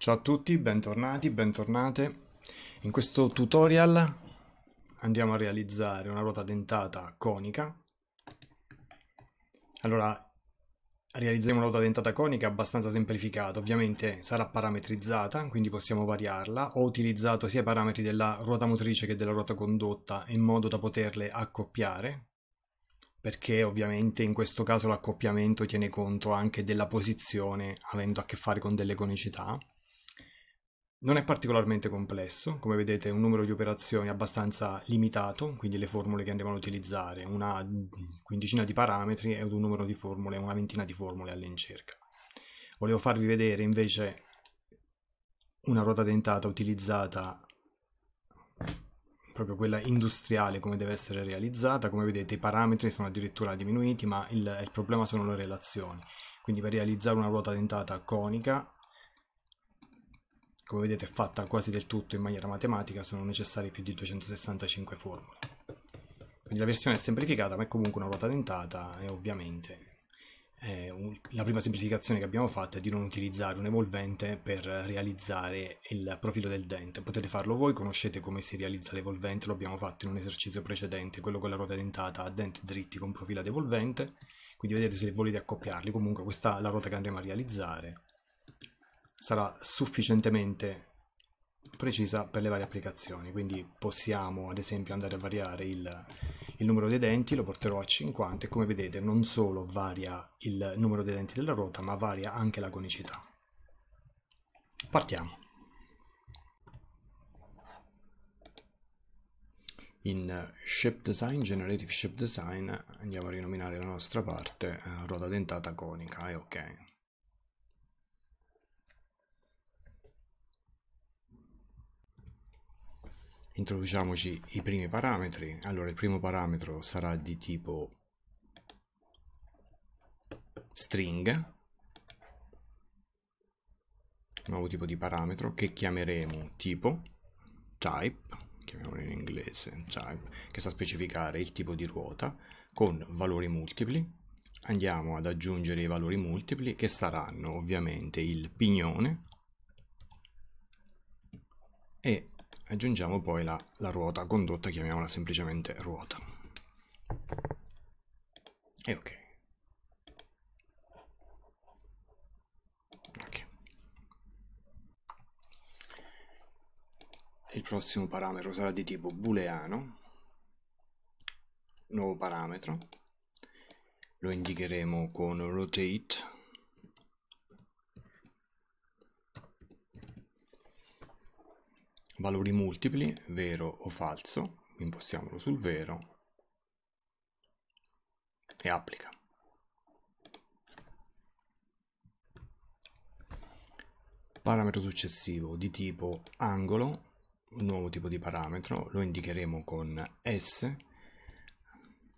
Ciao a tutti, bentornati, bentornate. In questo tutorial andiamo a realizzare una ruota dentata conica. Allora, realizzeremo una ruota dentata conica abbastanza semplificata. Ovviamente sarà parametrizzata, quindi possiamo variarla. Ho utilizzato sia i parametri della ruota motrice che della ruota condotta in modo da poterle accoppiare, perché ovviamente in questo caso l'accoppiamento tiene conto anche della posizione avendo a che fare con delle conicità. Non è particolarmente complesso, come vedete è un numero di operazioni abbastanza limitato, quindi le formule che andiamo ad utilizzare, una quindicina di parametri ed un numero di formule, una ventina di formule all'incirca. Volevo farvi vedere invece una ruota dentata utilizzata proprio quella industriale come deve essere realizzata come vedete i parametri sono addirittura diminuiti ma il, il problema sono le relazioni quindi per realizzare una ruota dentata conica come vedete è fatta quasi del tutto in maniera matematica, sono necessarie più di 265 formule. Quindi la versione è semplificata, ma è comunque una ruota dentata e ovviamente eh, un, la prima semplificazione che abbiamo fatto è di non utilizzare un evolvente per realizzare il profilo del dente. Potete farlo voi, conoscete come si realizza l'evolvente, lo abbiamo fatto in un esercizio precedente, quello con la ruota dentata a denti dritti con profilo ad evolvente. Quindi vedete se volete accoppiarli, comunque questa è la ruota che andremo a realizzare sarà sufficientemente precisa per le varie applicazioni quindi possiamo ad esempio andare a variare il, il, numero dei denti lo porterò a 50 e come vedete non solo varia il numero dei denti della ruota ma varia anche la conicità partiamo in shape design generative shape design andiamo a rinominare la nostra parte eh, ruota dentata conica e eh, ok introduciamoci i primi parametri allora il primo parametro sarà di tipo string nuovo tipo di parametro che chiameremo tipo type chiamiamolo in inglese type che sta a specificare il tipo di ruota con valori multipli andiamo ad aggiungere i valori multipli che saranno ovviamente il pignone e aggiungiamo poi la, la ruota condotta, chiamiamola semplicemente ruota. E ok. ok. Il prossimo parametro sarà di tipo booleano, nuovo parametro, lo indicheremo con rotate valori multipli, vero o falso, impostiamolo sul vero e applica. Parametro successivo di tipo angolo, un nuovo tipo di parametro, lo indicheremo con S,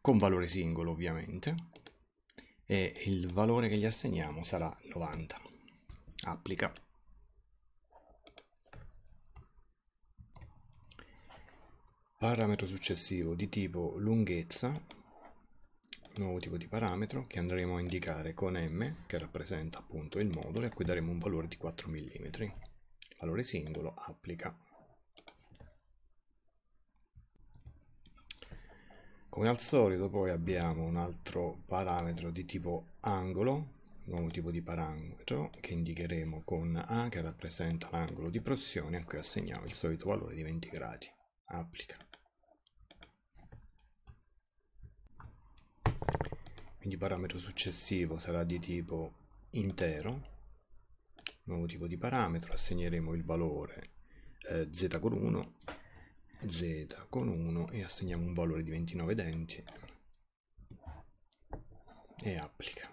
con valore singolo ovviamente, e il valore che gli assegniamo sarà 90. Applica. parametro successivo di tipo lunghezza nuovo tipo di parametro che andremo a indicare con m che rappresenta appunto il modulo e a cui daremo un valore di 4 mm valore singolo applica come al solito poi abbiamo un altro parametro di tipo angolo nuovo tipo di parametro che indicheremo con a che rappresenta l'angolo di pressione a cui assegniamo il solito valore di 20 gradi applica quindi parametro successivo sarà di tipo intero nuovo tipo di parametro assegneremo il valore eh, z con 1 z con 1 e assegniamo un valore di 29 denti e applica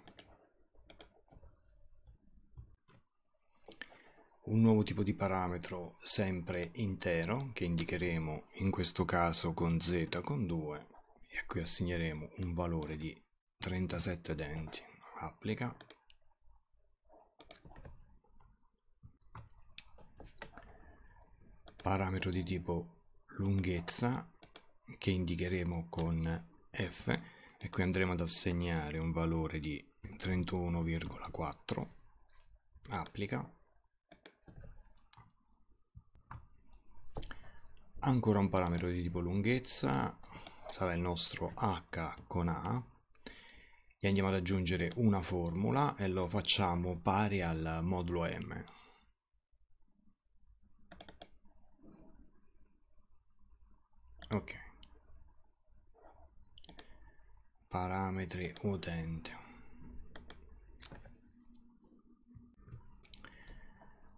un nuovo tipo di parametro sempre intero che indicheremo in questo caso con z con 2 e a cui assegneremo un valore di 37 denti applica parametro di tipo lunghezza che indicheremo con f e qui andremo ad assegnare un valore di 31,4 applica ancora un parametro di tipo lunghezza sarà il nostro h con a e andiamo ad aggiungere una formula e lo facciamo pari al modulo m ok parametri utente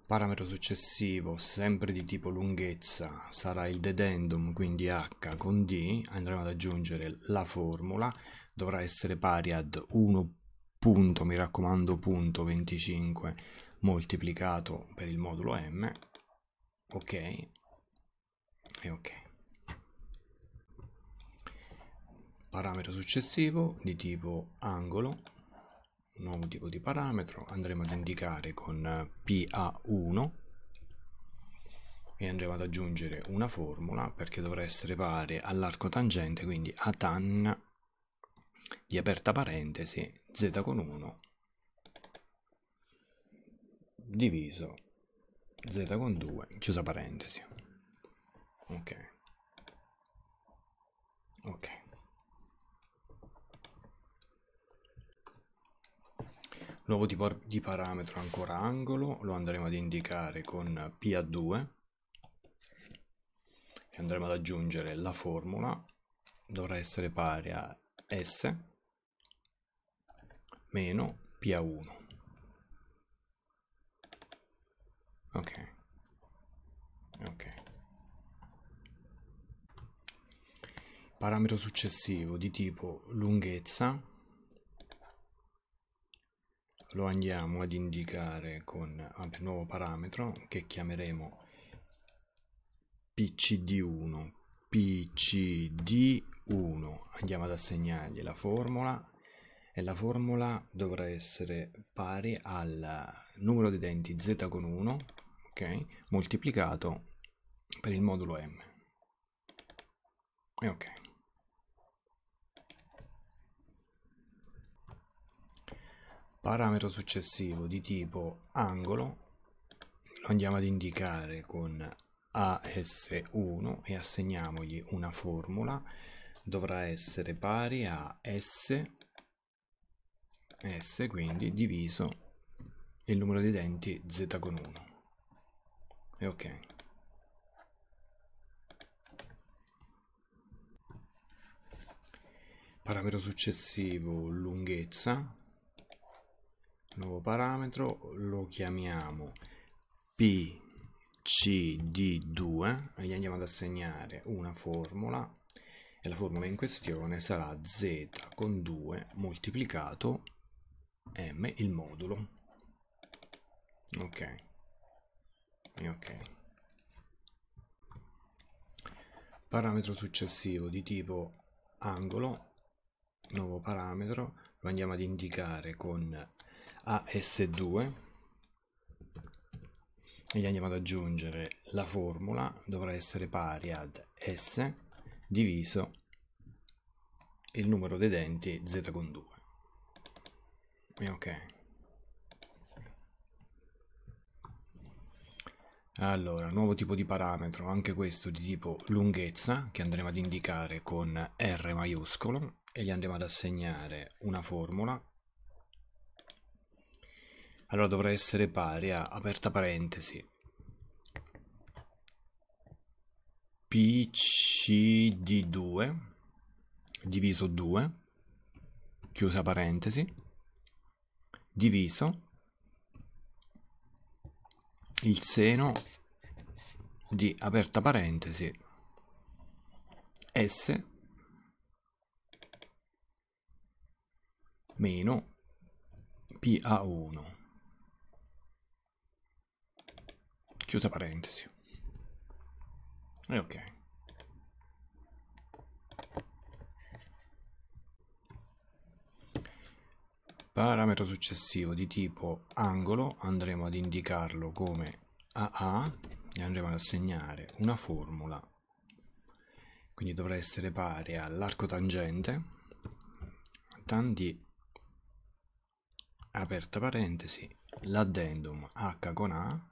parametro successivo sempre di tipo lunghezza sarà il dedendum quindi h con d andremo ad aggiungere la formula dovrà essere pari ad 1 punto, mi raccomando, punto 25 moltiplicato per il modulo m, ok, e ok. Parametro successivo di tipo angolo, nuovo tipo di parametro, andremo ad indicare con PA1 e andremo ad aggiungere una formula perché dovrà essere pari all'arco tangente, quindi A tan di aperta parentesi z con 1 diviso z con 2 chiusa parentesi ok ok nuovo tipo di parametro ancora angolo lo andremo ad indicare con p 2 e andremo ad aggiungere la formula dovrà essere pari a S meno PA1. Ok. Ok. Parametro successivo di tipo lunghezza lo andiamo ad indicare con un nuovo parametro che chiameremo pcd1 pcd 1 andiamo ad assegnargli la formula e la formula dovrà essere pari al numero di denti z con 1 ok moltiplicato per il modulo m e ok parametro successivo di tipo angolo lo andiamo ad indicare con AS1 e assegniamogli una formula dovrà essere pari a S, S quindi diviso il numero di denti Z con 1. E ok. Parametro successivo lunghezza, nuovo parametro, lo chiamiamo pcd 2 e gli andiamo ad assegnare una formula e la formula in questione sarà z con 2 moltiplicato m il modulo ok ok parametro successivo di tipo angolo nuovo parametro lo andiamo ad indicare con as2 e gli andiamo ad aggiungere la formula dovrà essere pari ad s diviso il numero dei denti z con 2 e ok allora nuovo tipo di parametro anche questo di tipo lunghezza che andremo ad indicare con r maiuscolo e gli andremo ad assegnare una formula allora dovrà essere pari a aperta parentesi pc 2 diviso 2 chiusa parentesi diviso il seno di aperta parentesi s meno PA1 chiusa parentesi e eh, ok. Parametro successivo di tipo angolo andremo ad indicarlo come AA e andremo ad assegnare una formula. Quindi dovrà essere pari all'arco tangente tan aperta parentesi l'addendum H con A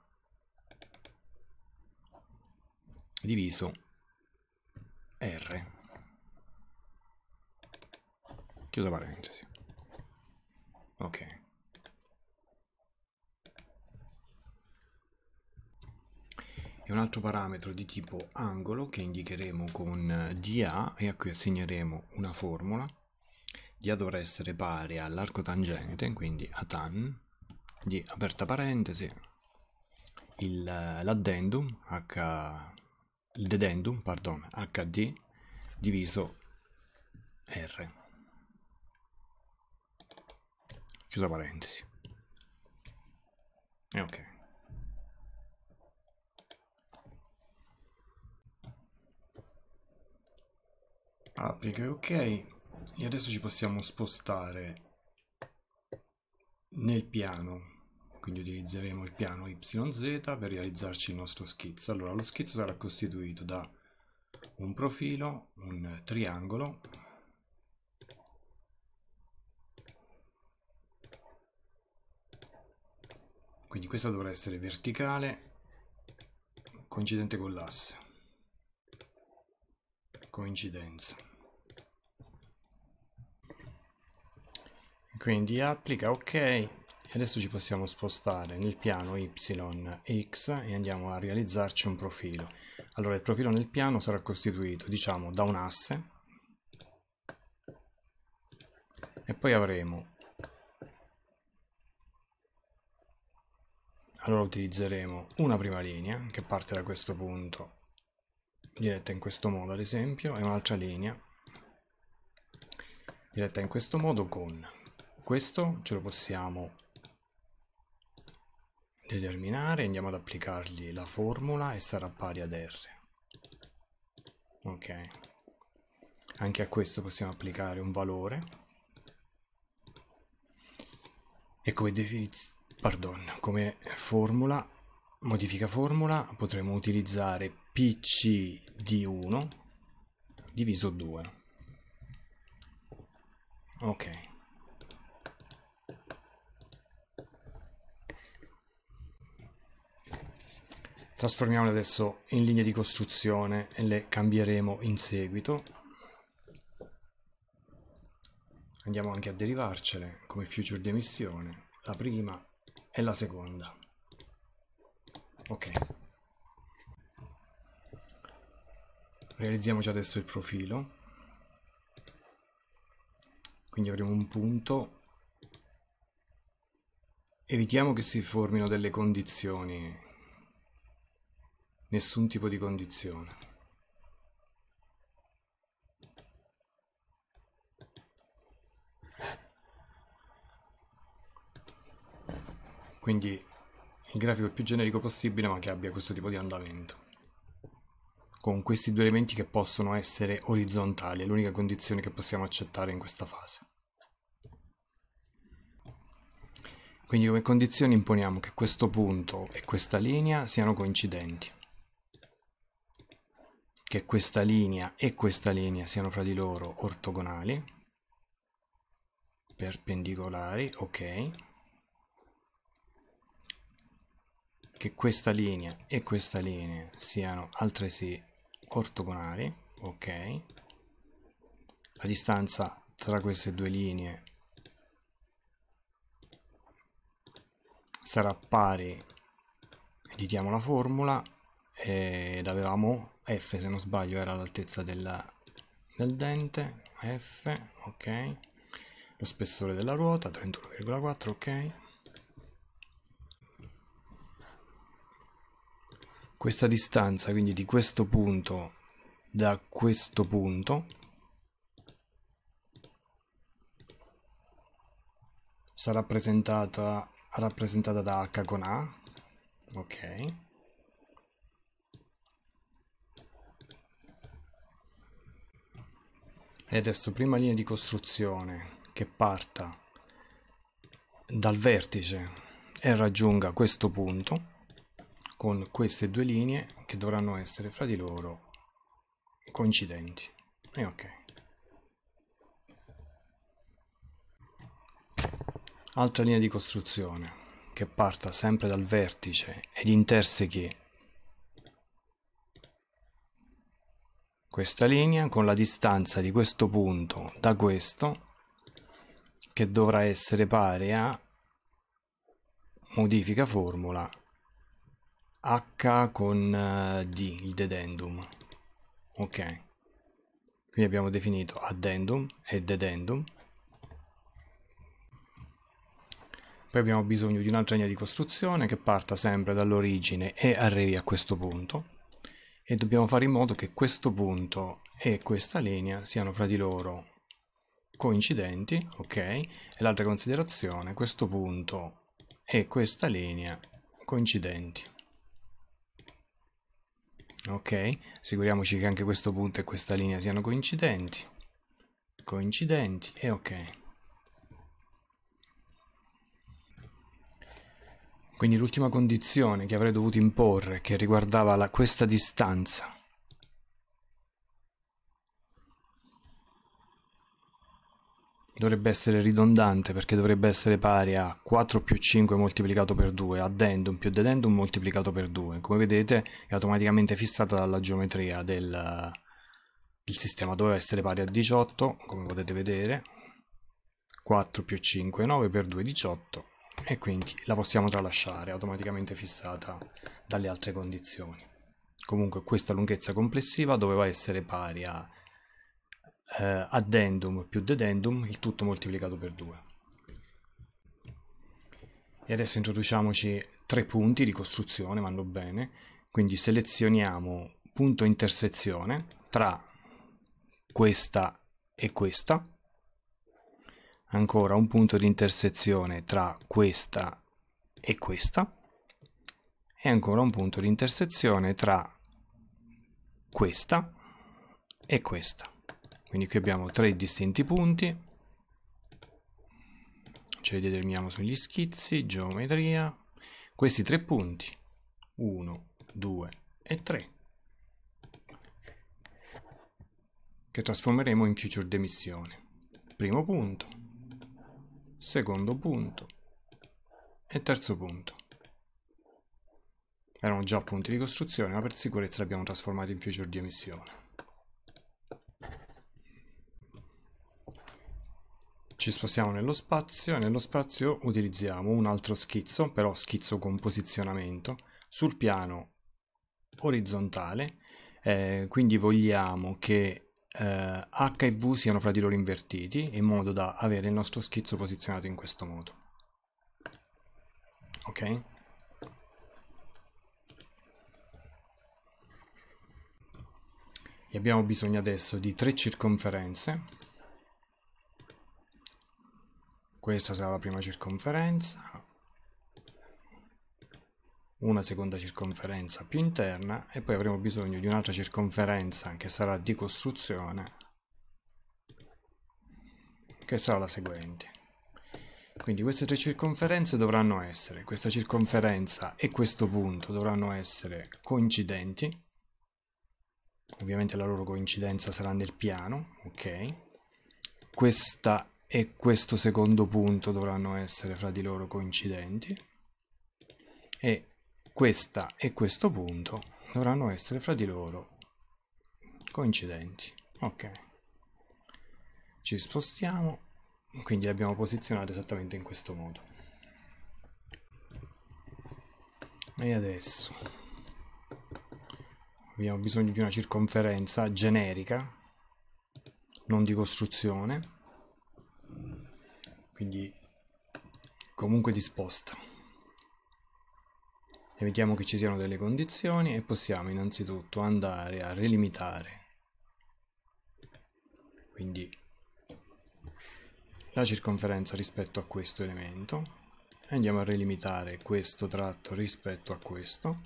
diviso R. Chiudo parentesi. Ok. E un altro parametro di tipo angolo che indicheremo con DA e a cui assegneremo una formula. DA dovrà essere pari all'arco tangente, quindi a tan di aperta parentesi, l'addendum h il dedendum, pardon, HD diviso R. Chiusa parentesi. E ok. Applica ok. E adesso ci possiamo spostare nel piano quindi utilizzeremo il piano YZ per realizzarci il nostro schizzo. Allora, lo schizzo sarà costituito da un profilo, un triangolo, quindi questa dovrà essere verticale, coincidente con l'asse, coincidenza. Quindi applica, ok, e adesso ci possiamo spostare nel piano YX e e andiamo a realizzarci un profilo allora il profilo nel piano sarà costituito diciamo da un asse e poi avremo allora utilizzeremo una prima linea che parte da questo punto diretta in questo modo ad esempio e un'altra linea diretta in questo modo con questo ce lo possiamo determinare, andiamo ad applicargli la formula e sarà pari ad R. Ok. Anche a questo possiamo applicare un valore. E come, pardon, come formula, modifica formula, potremo utilizzare pc di 1 diviso 2. Ok. trasformiamole adesso in linee di costruzione e le cambieremo in seguito andiamo anche a derivarcele come future di emissione la prima e la seconda ok realizziamoci adesso il profilo quindi avremo un punto evitiamo che si formino delle condizioni nessun tipo di condizione. Quindi il grafico il più generico possibile ma che abbia questo tipo di andamento. Con questi due elementi che possono essere orizzontali, è l'unica condizione che possiamo accettare in questa fase. Quindi come condizione imponiamo che questo punto e questa linea siano coincidenti che questa linea e questa linea siano fra di loro ortogonali, perpendicolari, ok, che questa linea e questa linea siano altresì ortogonali, ok, la distanza tra queste due linee sarà pari, editiamo la formula ed avevamo F se non sbaglio era all'altezza del dente, F, ok, lo spessore della ruota 31,4, ok. Questa distanza quindi di questo punto da questo punto sarà rappresentata, rappresentata da H con A, ok. e adesso prima linea di costruzione che parta dal vertice e raggiunga questo punto con queste due linee che dovranno essere fra di loro coincidenti e ok altra linea di costruzione che parta sempre dal vertice ed intersechi questa linea con la distanza di questo punto da questo che dovrà essere pari a modifica formula h con eh, d il dedendum ok quindi abbiamo definito addendum e dedendum poi abbiamo bisogno di un'altra linea di costruzione che parta sempre dall'origine e arrivi a questo punto e dobbiamo fare in modo che questo punto e questa linea siano fra di loro coincidenti, ok? E l'altra considerazione, questo punto e questa linea coincidenti. Ok, assicuriamoci che anche questo punto e questa linea siano coincidenti, coincidenti e ok. Quindi l'ultima condizione che avrei dovuto imporre, che riguardava la, questa distanza, dovrebbe essere ridondante perché dovrebbe essere pari a 4 più 5 moltiplicato per 2, addendum più dedendum moltiplicato per 2. Come vedete è automaticamente fissata dalla geometria del, del sistema, doveva essere pari a 18, come potete vedere, 4 più 5 9 per 2 18 e quindi la possiamo tralasciare automaticamente fissata dalle altre condizioni comunque questa lunghezza complessiva doveva essere pari a eh, addendum più dedendum il tutto moltiplicato per 2 e adesso introduciamoci tre punti di costruzione vanno bene quindi selezioniamo punto intersezione tra questa e questa ancora un punto di intersezione tra questa e questa e ancora un punto di intersezione tra questa e questa quindi qui abbiamo tre distinti punti ce li determiniamo sugli schizzi geometria questi tre punti 1 2 e 3 che trasformeremo in future demissione primo punto secondo punto e terzo punto. Erano già punti di costruzione, ma per sicurezza li abbiamo trasformati in future di emissione. Ci spostiamo nello spazio e nello spazio utilizziamo un altro schizzo, però schizzo con posizionamento, sul piano orizzontale, eh, quindi vogliamo che eh, H e V siano fra di loro invertiti in modo da avere il nostro schizzo posizionato in questo modo. Ok? E abbiamo bisogno adesso di tre circonferenze. Questa sarà la prima circonferenza, una seconda circonferenza più interna e poi avremo bisogno di un'altra circonferenza che sarà di costruzione che sarà la seguente quindi queste tre circonferenze dovranno essere questa circonferenza e questo punto dovranno essere coincidenti ovviamente la loro coincidenza sarà nel piano ok questa e questo secondo punto dovranno essere fra di loro coincidenti e questa e questo punto dovranno essere fra di loro coincidenti ok ci spostiamo quindi le abbiamo posizionate esattamente in questo modo e adesso abbiamo bisogno di una circonferenza generica non di costruzione quindi comunque disposta evitiamo che ci siano delle condizioni e possiamo innanzitutto andare a relimitare quindi la circonferenza rispetto a questo elemento andiamo a relimitare questo tratto rispetto a questo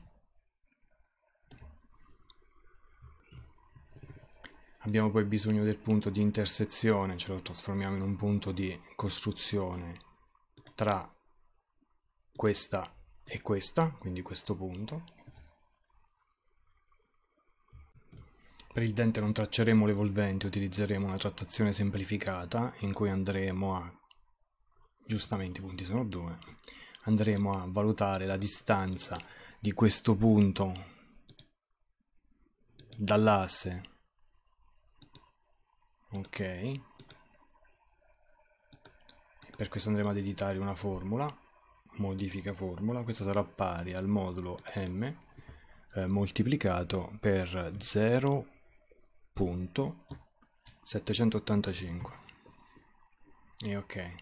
abbiamo poi bisogno del punto di intersezione ce lo trasformiamo in un punto di costruzione tra questa è questa, quindi questo punto. Per il dente non tracceremo l'evolvente, utilizzeremo una trattazione semplificata in cui andremo a, giustamente i punti sono due, andremo a valutare la distanza di questo punto dall'asse ok e per questo andremo ad editare una formula modifica formula, questo sarà pari al modulo m eh, moltiplicato per 0.785. E ok.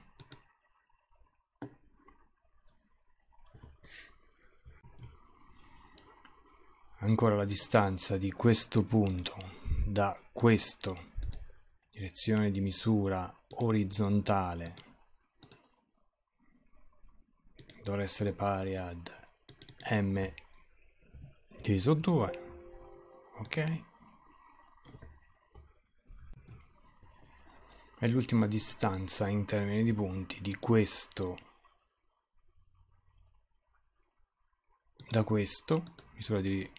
Ancora la distanza di questo punto da questo direzione di misura orizzontale dovrà essere pari ad m diviso 2 ok è l'ultima distanza in termini di punti di questo da questo misura di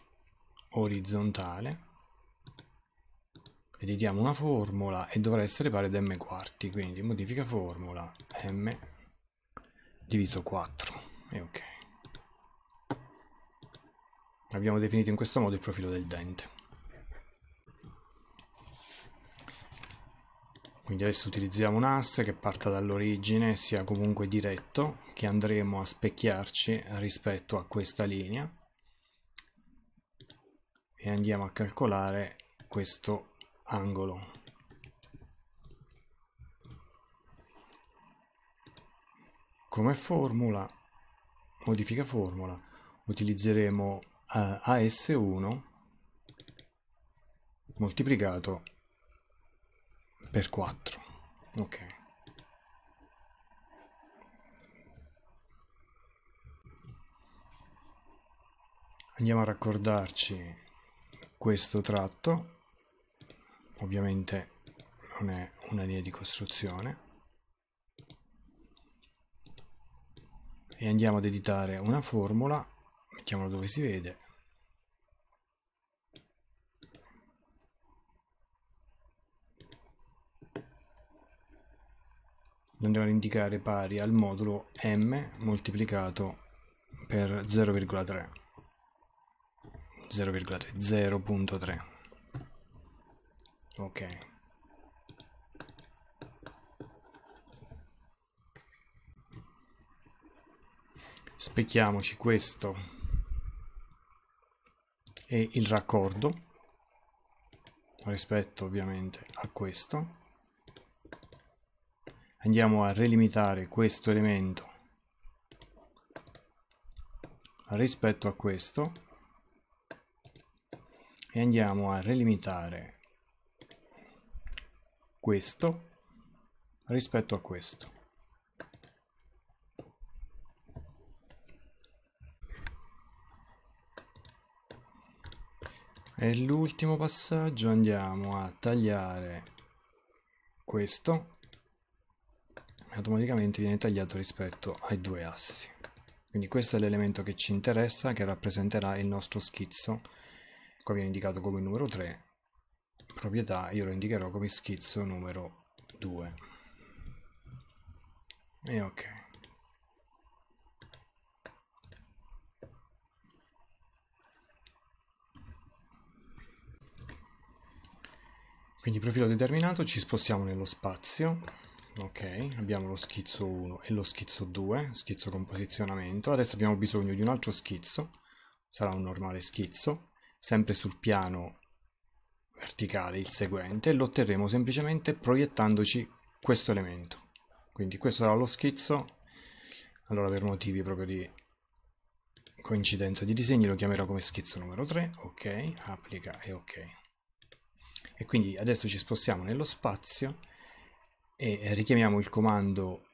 orizzontale editiamo una formula e dovrà essere pari ad m quarti quindi modifica formula m diviso 4 e ok abbiamo definito in questo modo il profilo del dente quindi adesso utilizziamo un asse che parta dall'origine sia comunque diretto che andremo a specchiarci rispetto a questa linea e andiamo a calcolare questo angolo Come formula, modifica formula, utilizzeremo eh, AS1 moltiplicato per 4. Ok. Andiamo a raccordarci questo tratto, ovviamente non è una linea di costruzione. e andiamo ad editare una formula mettiamola dove si vede lo andiamo ad indicare pari al modulo m moltiplicato per 0,3 0,3 0.3 ok specchiamoci questo e il raccordo rispetto ovviamente a questo andiamo a relimitare questo elemento rispetto a questo e andiamo a relimitare questo rispetto a questo e l'ultimo passaggio andiamo a tagliare questo automaticamente viene tagliato rispetto ai due assi quindi questo è l'elemento che ci interessa che rappresenterà il nostro schizzo qua viene indicato come numero 3 proprietà io lo indicherò come schizzo numero 2 e ok Quindi profilo determinato, ci spostiamo nello spazio, ok, abbiamo lo schizzo 1 e lo schizzo 2, schizzo composizionamento, adesso abbiamo bisogno di un altro schizzo, sarà un normale schizzo, sempre sul piano verticale il seguente, lo otterremo semplicemente proiettandoci questo elemento. Quindi questo sarà lo schizzo, allora per motivi proprio di coincidenza di disegni lo chiamerò come schizzo numero 3, ok, applica e ok e quindi adesso ci spostiamo nello spazio e richiamiamo il comando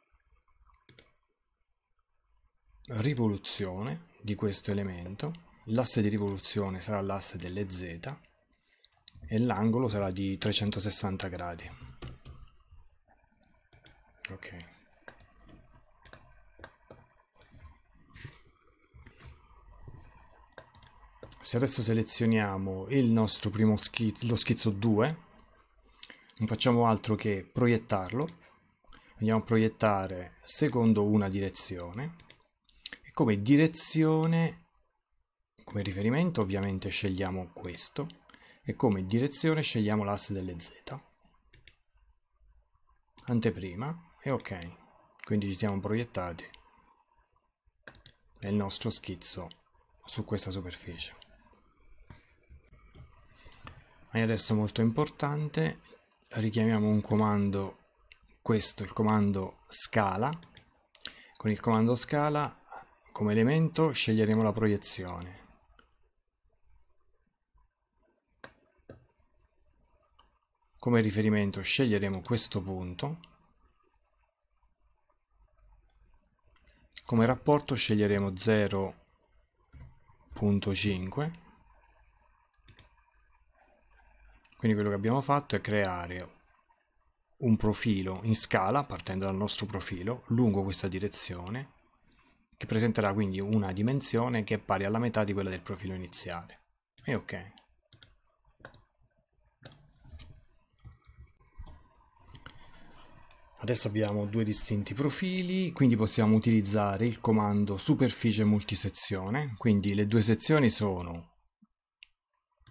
rivoluzione di questo elemento l'asse di rivoluzione sarà l'asse delle z e l'angolo sarà di 360 gradi ok se adesso selezioniamo il nostro primo schizzo, lo schizzo 2, non facciamo altro che proiettarlo, andiamo a proiettare secondo una direzione e come direzione, come riferimento ovviamente scegliamo questo e come direzione scegliamo l'asse delle z, anteprima e ok, quindi ci siamo proiettati, è il nostro schizzo su questa superficie e adesso molto importante richiamiamo un comando questo il comando scala con il comando scala come elemento sceglieremo la proiezione come riferimento sceglieremo questo punto come rapporto sceglieremo 0.5 Quindi quello che abbiamo fatto è creare un profilo in scala, partendo dal nostro profilo, lungo questa direzione, che presenterà quindi una dimensione che è pari alla metà di quella del profilo iniziale. E ok. Adesso abbiamo due distinti profili, quindi possiamo utilizzare il comando superficie multisezione, quindi le due sezioni sono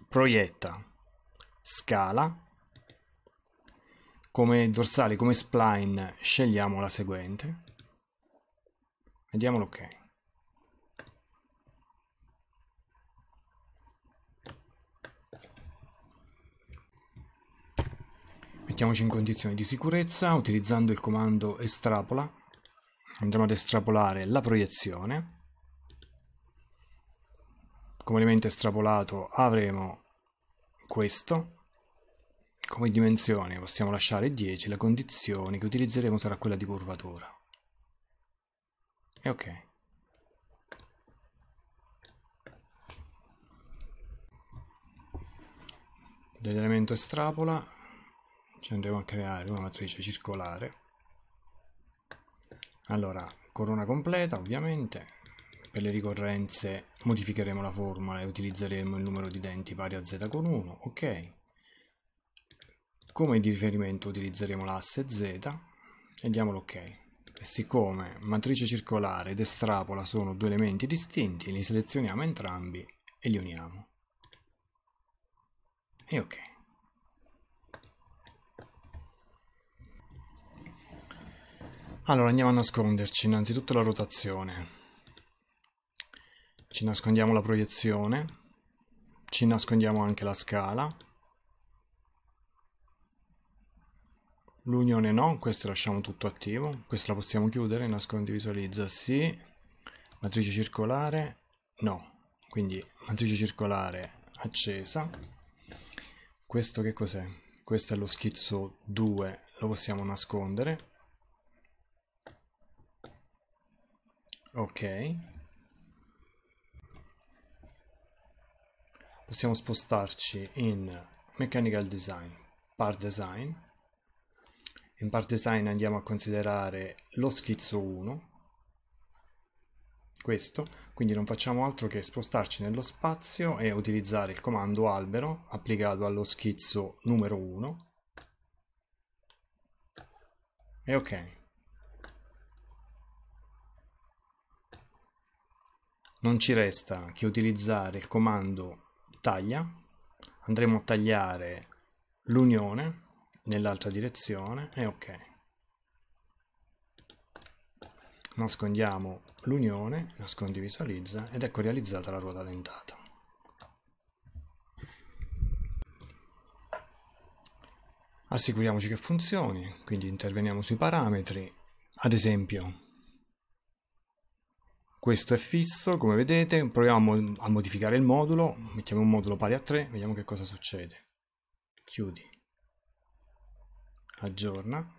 proietta scala, come dorsale, come spline scegliamo la seguente, vediamo l'ok. Mettiamoci in condizioni di sicurezza utilizzando il comando estrapola, andremo ad estrapolare la proiezione come elemento estrapolato avremo questo come dimensioni possiamo lasciare 10, la condizione che utilizzeremo sarà quella di curvatura. E ok. Dell'elemento estrapola ci andremo a creare una matrice circolare. Allora, corona completa ovviamente, per le ricorrenze modificheremo la formula e utilizzeremo il numero di denti pari a z con 1, ok come di riferimento utilizzeremo l'asse z e diamo l'ok. Ok. Siccome matrice circolare ed estrapola sono due elementi distinti, li selezioniamo entrambi e li uniamo. E ok. Allora andiamo a nasconderci innanzitutto la rotazione. Ci nascondiamo la proiezione, ci nascondiamo anche la scala l'unione no, questo lasciamo tutto attivo, questa la possiamo chiudere, nascondi visualizza sì, matrice circolare no, quindi matrice circolare accesa, questo che cos'è? Questo è lo schizzo 2, lo possiamo nascondere, ok, possiamo spostarci in mechanical design, part design, in part design andiamo a considerare lo schizzo 1 questo quindi non facciamo altro che spostarci nello spazio e utilizzare il comando albero applicato allo schizzo numero 1 e ok non ci resta che utilizzare il comando taglia andremo a tagliare l'unione nell'altra direzione e ok nascondiamo l'unione nascondi visualizza ed ecco realizzata la ruota dentata assicuriamoci che funzioni quindi interveniamo sui parametri ad esempio questo è fisso come vedete proviamo a modificare il modulo mettiamo un modulo pari a 3 vediamo che cosa succede chiudi aggiorna